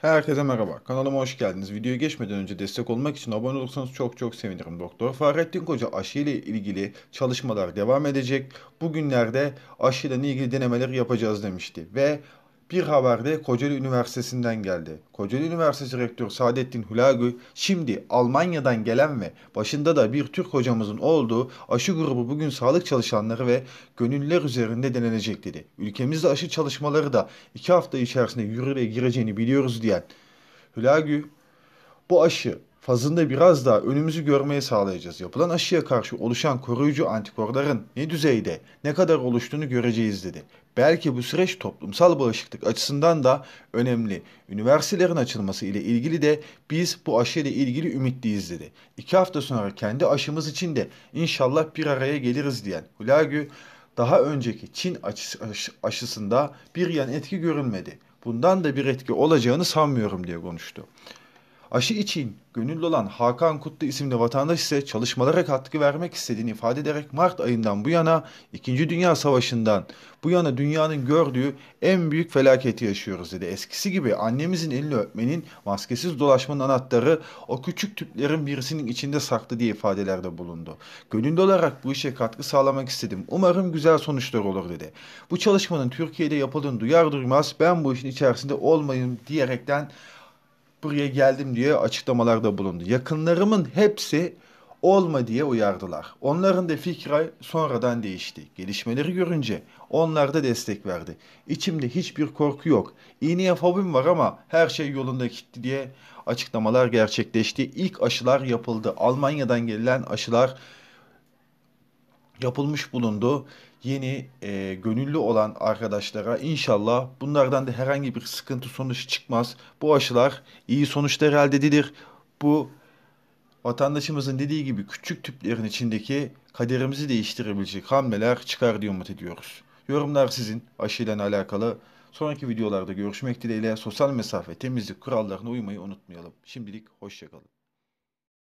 Herkese merhaba. Kanalıma hoş geldiniz. Videoya geçmeden önce destek olmak için abone olursanız çok çok sevinirim. Doktor Fahrettin Koca aşı ile ilgili çalışmalar devam edecek. Bugünlerde aşı ilgili denemeler yapacağız demişti. Ve bir haberde Kocaeli Üniversitesi'nden geldi. Kocaeli Üniversitesi Rektörü Saadettin Hülagü şimdi Almanya'dan gelen ve başında da bir Türk hocamızın olduğu aşı grubu bugün sağlık çalışanları ve gönüllüler üzerinde denenecek dedi. Ülkemizde aşı çalışmaları da iki hafta içerisinde yürürlüğe gireceğini biliyoruz diyen Hülagü bu aşı fazında biraz daha önümüzü görmeye sağlayacağız. Yapılan aşıya karşı oluşan koruyucu antikorların ne düzeyde, ne kadar oluştuğunu göreceğiz dedi. Belki bu süreç toplumsal bağışıklık açısından da önemli. Üniversitelerin açılması ile ilgili de biz bu aşı ilgili ümitliyiz dedi. İki hafta sonra kendi aşımız için de inşallah bir araya geliriz diyen Hulagü, daha önceki Çin aşısında bir yan etki görülmedi. Bundan da bir etki olacağını sanmıyorum diye konuştu. Aşı için gönüllü olan Hakan Kutlu isimli vatandaş ise çalışmalara katkı vermek istediğini ifade ederek Mart ayından bu yana 2. Dünya Savaşı'ndan bu yana dünyanın gördüğü en büyük felaketi yaşıyoruz dedi. Eskisi gibi annemizin elini öpmenin, maskesiz dolaşmanın anahtarı o küçük tüplerin birisinin içinde saklı diye ifadelerde bulundu. Gönüllü olarak bu işe katkı sağlamak istedim. Umarım güzel sonuçlar olur dedi. Bu çalışmanın Türkiye'de yapıldığını duyar duymaz ben bu işin içerisinde olmayayım diyerekten buraya geldim diye açıklamalarda bulundu. Yakınlarımın hepsi olma diye uyardılar. Onların da fikri sonradan değişti. Gelişmeleri görünce onlar da destek verdi. İçimde hiçbir korku yok. İğneye fobim var ama her şey yolunda gitti diye açıklamalar gerçekleşti. İlk aşılar yapıldı. Almanya'dan gelen aşılar yapılmış bulundu. Yeni e, gönüllü olan arkadaşlara inşallah bunlardan da herhangi bir sıkıntı sonuç çıkmaz. Bu aşılar iyi sonuçlar elde edilir. Bu vatandaşımızın dediği gibi küçük tüplerin içindeki kaderimizi değiştirebilecek hamleler çıkar diye umut ediyoruz. Yorumlar sizin aşıyla alakalı. Sonraki videolarda görüşmek dileğiyle sosyal mesafe, temizlik kurallarına uymayı unutmayalım. Şimdilik hoşçakalın.